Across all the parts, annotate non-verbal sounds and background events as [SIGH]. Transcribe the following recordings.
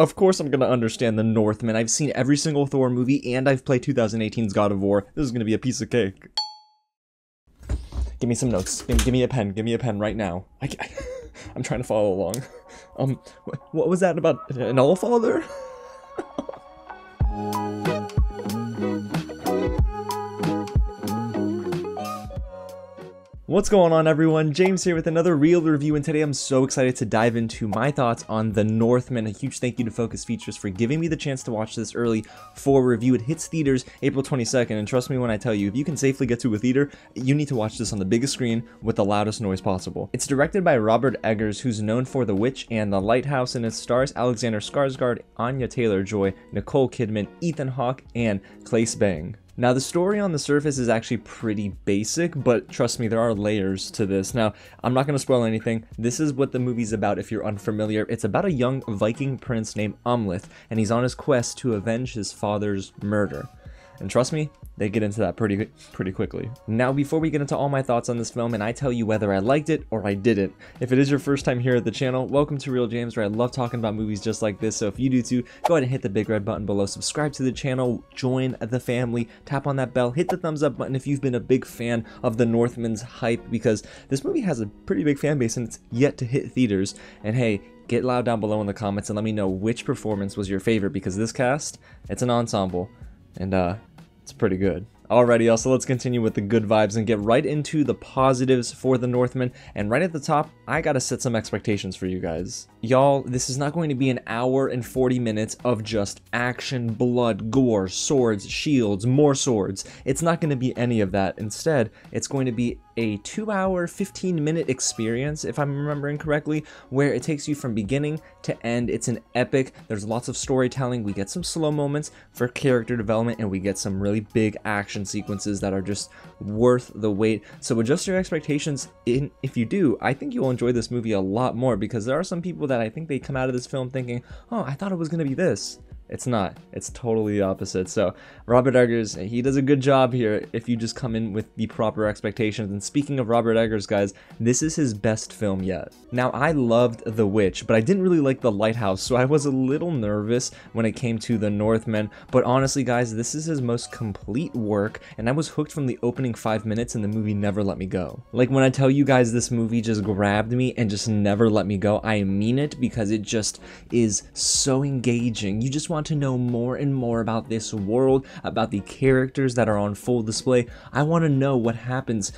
Of course I'm going to understand the Northmen. I've seen every single Thor movie and I've played 2018's God of War. This is going to be a piece of cake. Give me some notes. Give, give me a pen. Give me a pen right now. I, am [LAUGHS] trying to follow along. Um, what, what was that about an all father? What's going on everyone? James here with another Real review and today I'm so excited to dive into my thoughts on The Northman. A huge thank you to Focus Features for giving me the chance to watch this early for review. It hits theaters April 22nd and trust me when I tell you, if you can safely get to a theater, you need to watch this on the biggest screen with the loudest noise possible. It's directed by Robert Eggers who's known for The Witch and The Lighthouse and it stars Alexander Skarsgård, Anya Taylor-Joy, Nicole Kidman, Ethan Hawke, and Clace Bang. Now the story on the surface is actually pretty basic, but trust me, there are layers to this. Now, I'm not going to spoil anything. This is what the movie's about if you're unfamiliar. It's about a young Viking prince named Omlith, and he's on his quest to avenge his father's murder. And trust me, they get into that pretty pretty quickly. Now before we get into all my thoughts on this film and I tell you whether I liked it or I didn't, if it is your first time here at the channel, welcome to Real James where I love talking about movies just like this, so if you do too, go ahead and hit the big red button below, subscribe to the channel, join the family, tap on that bell, hit the thumbs up button if you've been a big fan of the Northman's hype because this movie has a pretty big fan base and it's yet to hit theaters, and hey, get loud down below in the comments and let me know which performance was your favorite because this cast, it's an ensemble, and uh, it's pretty good. Alrighty, y'all, so let's continue with the good vibes and get right into the positives for the Northmen. And right at the top, I gotta set some expectations for you guys. Y'all, this is not going to be an hour and 40 minutes of just action, blood, gore, swords, shields, more swords. It's not gonna be any of that. Instead, it's going to be a two hour, 15 minute experience, if I'm remembering correctly, where it takes you from beginning to end. It's an epic, there's lots of storytelling, we get some slow moments for character development, and we get some really big action sequences that are just worth the wait. So adjust your expectations in, if you do, I think you'll enjoy this movie a lot more because there are some people that I think they come out of this film thinking, oh, I thought it was going to be this it's not. It's totally the opposite. So Robert Eggers, he does a good job here if you just come in with the proper expectations. And speaking of Robert Eggers, guys, this is his best film yet. Now, I loved The Witch, but I didn't really like The Lighthouse, so I was a little nervous when it came to The Northmen. But honestly, guys, this is his most complete work, and I was hooked from the opening five minutes and the movie never let me go. Like when I tell you guys this movie just grabbed me and just never let me go, I mean it because it just is so engaging. You just want want to know more and more about this world, about the characters that are on full display. I want to know what happens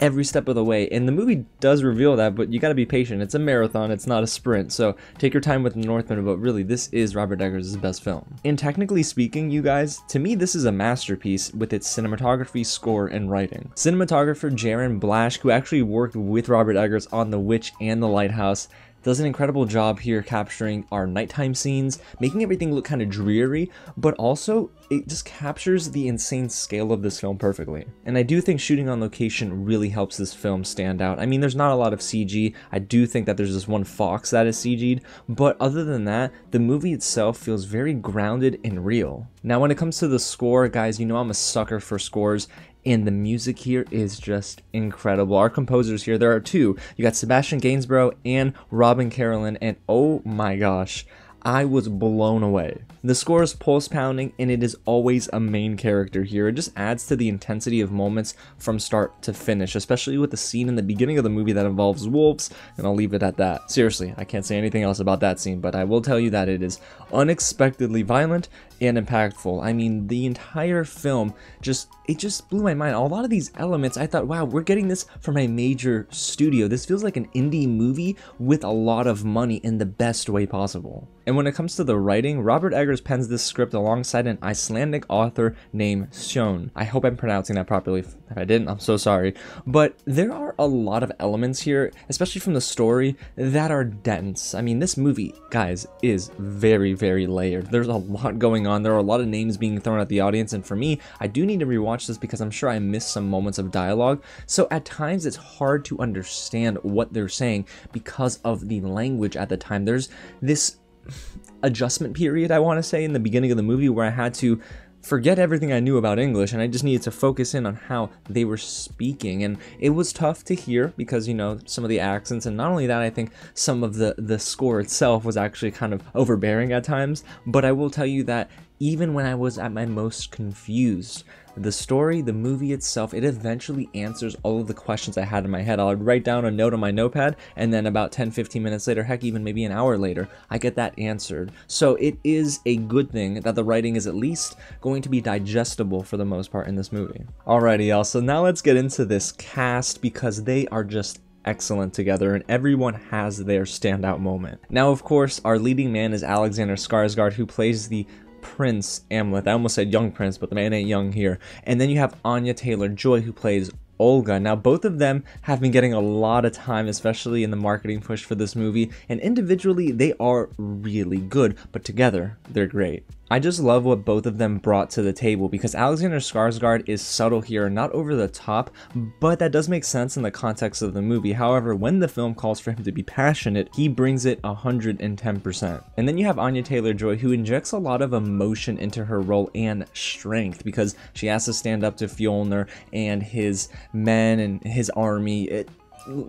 every step of the way. And the movie does reveal that, but you got to be patient. It's a marathon, it's not a sprint. So take your time with Northman, but really, this is Robert Eggers' best film. And technically speaking, you guys, to me, this is a masterpiece with its cinematography, score, and writing. Cinematographer Jaron Blash, who actually worked with Robert Eggers on The Witch and The Lighthouse, does an incredible job here capturing our nighttime scenes, making everything look kind of dreary, but also it just captures the insane scale of this film perfectly. And I do think shooting on location really helps this film stand out. I mean, there's not a lot of CG. I do think that there's this one fox that is CG'd, but other than that, the movie itself feels very grounded and real. Now, when it comes to the score, guys, you know I'm a sucker for scores, and the music here is just incredible. Our composers here, there are two. You got Sebastian Gainsborough and Robin Carolyn, and oh my gosh, I was blown away. The score is pulse pounding and it is always a main character here. It just adds to the intensity of moments from start to finish, especially with the scene in the beginning of the movie that involves wolves, and I'll leave it at that. Seriously, I can't say anything else about that scene, but I will tell you that it is unexpectedly violent and impactful. I mean, the entire film just it just blew my mind. A lot of these elements, I thought, wow, we're getting this from a major studio. This feels like an indie movie with a lot of money in the best way possible. And when it comes to the writing, Robert Eggers pens this script alongside an Icelandic author named Sjón. I hope I'm pronouncing that properly. If I didn't, I'm so sorry. But there are a lot of elements here, especially from the story, that are dense. I mean, this movie, guys, is very, very layered. There's a lot going on. There are a lot of names being thrown at the audience. And for me, I do need to rewatch this because I'm sure I missed some moments of dialogue. So at times it's hard to understand what they're saying because of the language at the time. There's this [SIGHS] adjustment period, I want to say, in the beginning of the movie where I had to forget everything I knew about English and I just needed to focus in on how they were speaking. And it was tough to hear because, you know, some of the accents and not only that, I think some of the, the score itself was actually kind of overbearing at times. But I will tell you that even when I was at my most confused, the story, the movie itself, it eventually answers all of the questions I had in my head. I'll write down a note on my notepad, and then about 10, 15 minutes later, heck, even maybe an hour later, I get that answered. So it is a good thing that the writing is at least going to be digestible for the most part in this movie. Alrighty, y'all, so now let's get into this cast because they are just excellent together and everyone has their standout moment. Now, of course, our leading man is Alexander Skarsgård, who plays the Prince Amleth. I almost said young Prince, but the man ain't young here. And then you have Anya Taylor-Joy, who plays Olga. Now, both of them have been getting a lot of time, especially in the marketing push for this movie, and individually, they are really good, but together, they're great. I just love what both of them brought to the table because Alexander Skarsgård is subtle here, not over the top, but that does make sense in the context of the movie. However, when the film calls for him to be passionate, he brings it 110%. And then you have Anya Taylor-Joy who injects a lot of emotion into her role and strength because she has to stand up to Fjolnir and his men and his army. It,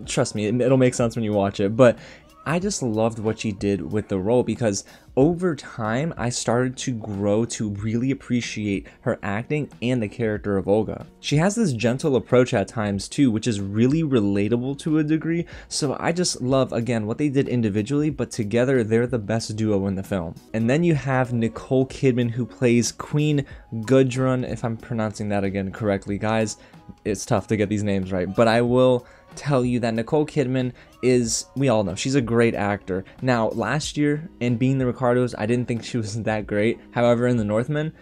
trust me, it'll make sense when you watch it, but I just loved what she did with the role because over time, I started to grow to really appreciate her acting and the character of Olga. She has this gentle approach at times too, which is really relatable to a degree, so I just love, again, what they did individually, but together they're the best duo in the film. And then you have Nicole Kidman who plays Queen Gudrun, if I'm pronouncing that again correctly, guys. It's tough to get these names right, but I will tell you that Nicole Kidman is, we all know, she's a great actor. Now, last year, in Being the Ricardos, I didn't think she [LAUGHS] was that great. However, in The Northman,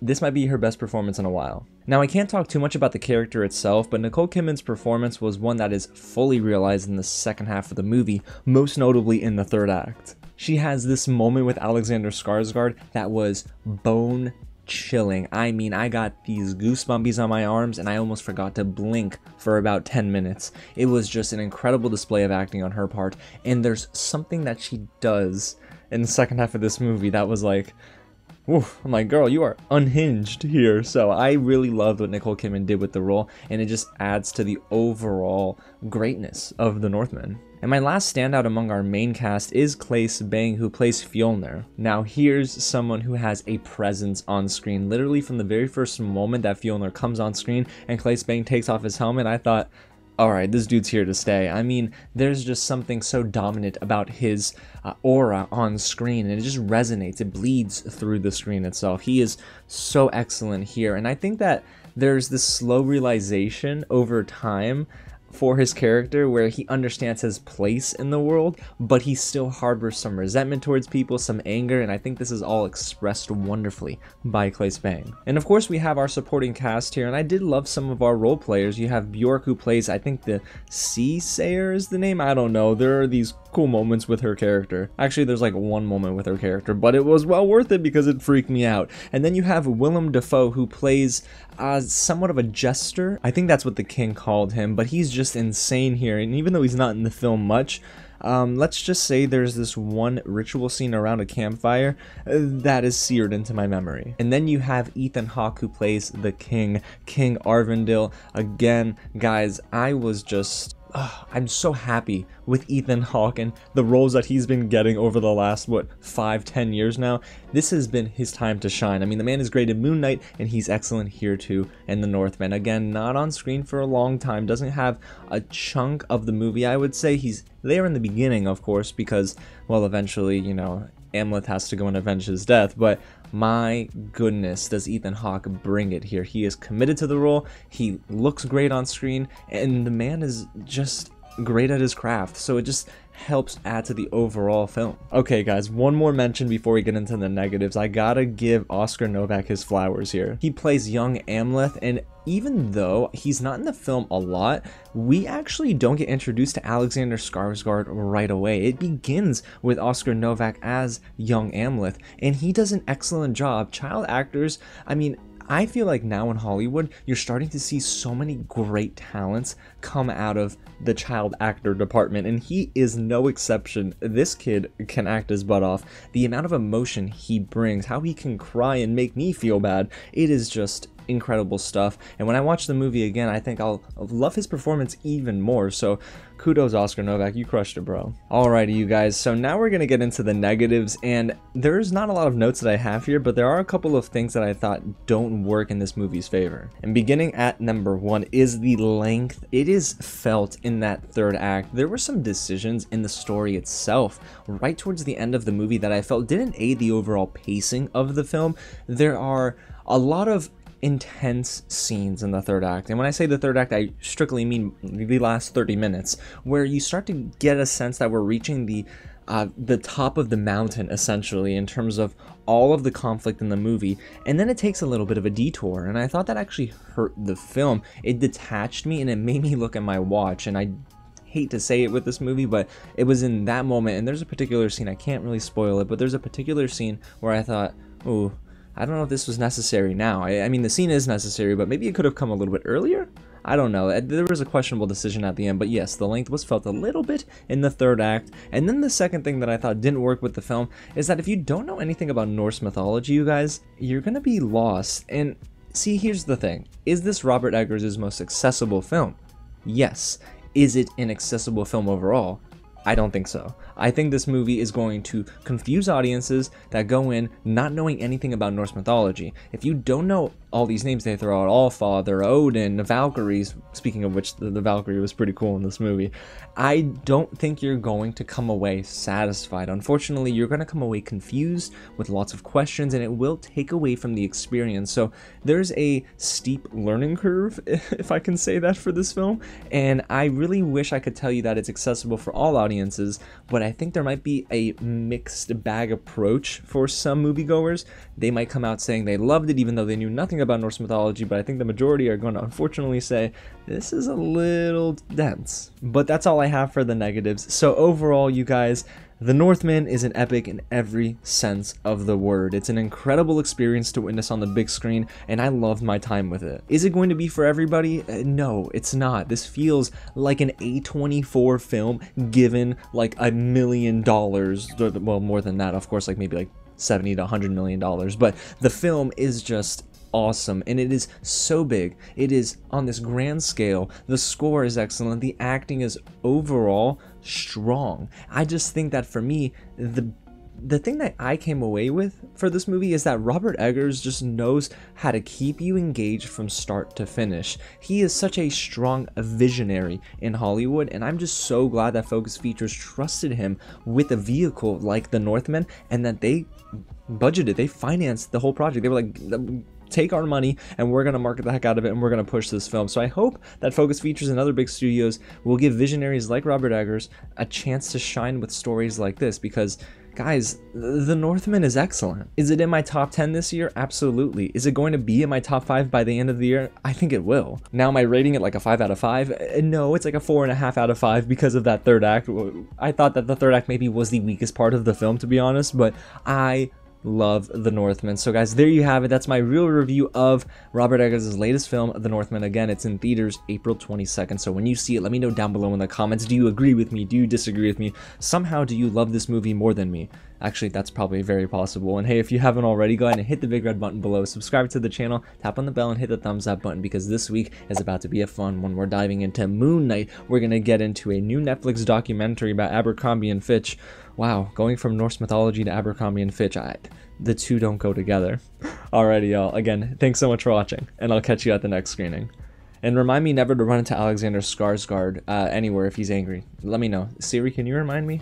this might be her best performance in a while. Now, I can't talk too much about the character itself, but Nicole Kidman's performance was one that is fully realized in the second half of the movie, most notably in the third act. She has this moment with Alexander Skarsgård that was bone chilling. I mean, I got these goosebumps on my arms and I almost forgot to blink for about 10 minutes. It was just an incredible display of acting on her part, and there's something that she does in the second half of this movie that was like, Oof, I'm like, girl, you are unhinged here. So I really loved what Nicole Kidman did with the role, and it just adds to the overall greatness of the Northmen. And my last standout among our main cast is Clay Bang, who plays Fjolnir. Now here's someone who has a presence on screen. Literally from the very first moment that Fjolnir comes on screen and Clay Bang takes off his helmet, I thought, alright, this dude's here to stay. I mean, there's just something so dominant about his uh, aura on screen, and it just resonates, it bleeds through the screen itself. He is so excellent here, and I think that there's this slow realization over time for his character where he understands his place in the world, but he still harbors some resentment towards people, some anger, and I think this is all expressed wonderfully by Clay Spang. And of course, we have our supporting cast here, and I did love some of our role players. You have Bjork, who plays, I think, the sayer is the name? I don't know. There are these cool moments with her character. Actually, there's like one moment with her character, but it was well worth it because it freaked me out. And then you have Willem Dafoe who plays uh, somewhat of a jester. I think that's what the king called him, but he's just insane here. And even though he's not in the film much, um, let's just say there's this one ritual scene around a campfire uh, that is seared into my memory. And then you have Ethan Hawke who plays the king, King Arvindil. Again, guys, I was just Ah, I'm so happy with Ethan Hawke and the roles that he's been getting over the last, what, five, ten years now. This has been his time to shine. I mean, the man is great in Moon Knight, and he's excellent here too in The Northman. Again, not on screen for a long time, doesn't have a chunk of the movie, I would say. He's there in the beginning, of course, because, well, eventually, you know, Amleth has to go and avenge his death, but my goodness, does Ethan Hawke bring it here. He is committed to the role, he looks great on screen, and the man is just great at his craft. So it just helps add to the overall film. Okay guys, one more mention before we get into the negatives. I gotta give Oscar Novak his flowers here. He plays young Amleth and even though he's not in the film a lot, we actually don't get introduced to Alexander Skarsgård right away. It begins with Oscar Novak as young Amleth, and he does an excellent job. Child actors, I mean, I feel like now in Hollywood, you're starting to see so many great talents come out of the child actor department, and he is no exception. This kid can act his butt off. The amount of emotion he brings, how he can cry and make me feel bad, it is just incredible stuff. And when I watch the movie again, I think I'll, love his performance even more. So kudos, Oscar Novak. You crushed it, bro. Alrighty, you guys. So now we're going to get into the negatives. And there's not a lot of notes that I have here, but there are a couple of things that I thought don't work in this movie's favor. And beginning at number one is the length. It is felt in that third act. There were some decisions in the story itself right towards the end of the movie that I felt didn't aid the overall pacing of the film. There are a lot of intense scenes in the third act. And when I say the third act, I strictly mean the last 30 minutes, where you start to get a sense that we're reaching the uh, the top of the mountain essentially in terms of all of the conflict in the movie and then it takes a little bit of a detour and i thought that actually hurt the film it detached me and it made me look at my watch and i hate to say it with this movie, but it was in that moment. And there's a particular scene, I can't really spoil it, but there's a particular scene where I thought, ooh, I don't know if this was necessary now. I, I mean, the scene is necessary, but maybe it could have come a little bit earlier? I don't know, there was a questionable decision at the end, but yes, the length was felt a little bit in the third act. And then the second thing that I thought didn't work with the film is that if you don't know anything about Norse mythology, you guys, you're gonna be lost. And see, here's the thing is this Robert Eggers' most accessible film? Yes. Is it an accessible film overall? I don't think so. I think this movie is going to confuse audiences that go in not knowing anything about Norse mythology. If you don't know all these names they throw out, Allfather, Odin, the Valkyries, speaking of which, the, the Valkyrie was pretty cool in this movie, I don't think you're going to come away satisfied. Unfortunately, you're going to come away confused with lots of questions, and it will take away from the experience. So there's a steep learning curve, [LAUGHS] if I can say that, for this film, and I really wish I could tell you that it's accessible for all audiences audiences, but I think there might be a mixed bag approach for some moviegoers. They might come out saying they loved it even though they knew nothing about Norse mythology, but I think the majority are going to unfortunately say this is a little dense. But that's all I have for the negatives. So overall, you guys, the Northman is an epic in every sense of the word. It's an incredible experience to witness on the big screen, and I loved my time with it. Is it going to be for everybody? Uh, no, it's not. This feels like an A24 film given like a million dollars, well, more than that, of course, like maybe like 70 to 100 million dollars but the film is just awesome and it is so big. It is on this grand scale. The score is excellent. The acting is overall strong. I just think that for me, the the thing that I came away with for this movie is that Robert Eggers just knows how to keep you engaged from start to finish. He is such a strong visionary in Hollywood, and I'm just so glad that Focus Features trusted him with a vehicle like The Northman and that they budgeted, they financed the whole project. They were like, take our money and we're going to market the heck out of it and we're going to push this film. So I hope that Focus Features and other big studios will give visionaries like Robert Eggers a chance to shine with stories like this because guys, The Northman is excellent. Is it in my top 10 this year? Absolutely. Is it going to be in my top 5 by the end of the year? I think it will. Now, am I rating it like a 5 out of 5? Uh, uh, no, it's like a 4.5 out of 5 because of that third act. I thought that the third act maybe was the weakest part of the film, to be honest, but I love The Northman. So guys, there you have it. That's my real review of Robert Eggers' latest film, The Northman. Again, it's in theaters April 22nd. So when you see it, let me know down below in the comments. Do you agree with me? Do you disagree with me? Somehow, do you love this movie more than me? Actually, that's probably very possible. And hey, if you haven't already, go ahead and hit the big red button below, subscribe to the channel, tap on the bell, and hit the thumbs up button because this week is about to be a fun one. We're diving into Moon Knight. We're going to get into a new Netflix documentary about Abercrombie and Fitch. Wow, going from Norse mythology to Abercrombie and Fitch, I, the two don't go together. Alrighty, y'all. Again, thanks so much for watching, and I'll catch you at the next screening. And remind me never to run into Alexander Skarsgård uh, anywhere if he's angry. Let me know. Siri, can you remind me?